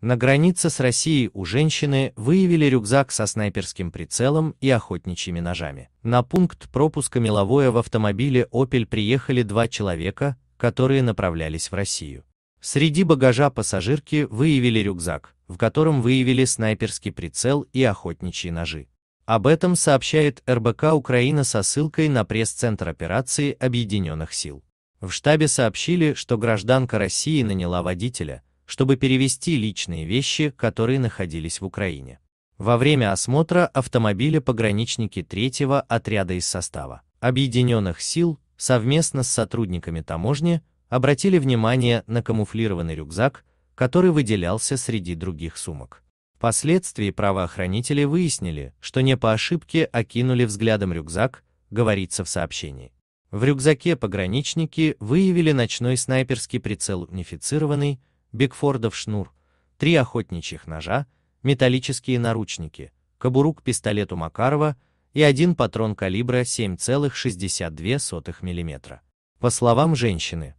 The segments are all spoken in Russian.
На границе с Россией у женщины выявили рюкзак со снайперским прицелом и охотничьими ножами. На пункт пропуска Меловое в автомобиле Opel приехали два человека, которые направлялись в Россию. Среди багажа пассажирки выявили рюкзак, в котором выявили снайперский прицел и охотничьи ножи. Об этом сообщает РБК Украина со ссылкой на пресс-центр операции Объединенных сил. В штабе сообщили, что гражданка России наняла водителя – чтобы перевести личные вещи, которые находились в Украине. Во время осмотра автомобиля пограничники третьего отряда из состава Объединенных сил совместно с сотрудниками таможни обратили внимание на камуфлированный рюкзак, который выделялся среди других сумок. Впоследствии правоохранители выяснили, что не по ошибке окинули взглядом рюкзак, говорится в сообщении. В рюкзаке пограничники выявили ночной снайперский прицел унифицированный, Бигфордов шнур, три охотничьих ножа, металлические наручники, кобуру к пистолету Макарова и один патрон калибра 7,62 мм. По словам женщины,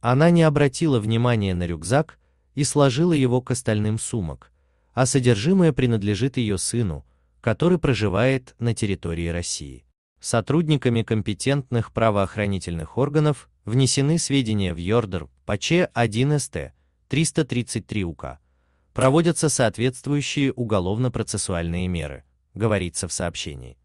она не обратила внимания на рюкзак и сложила его к остальным сумок, а содержимое принадлежит ее сыну, который проживает на территории России. Сотрудниками компетентных правоохранительных органов внесены сведения в Йордер по Ч1СТ 333 УК, проводятся соответствующие уголовно-процессуальные меры, говорится в сообщении.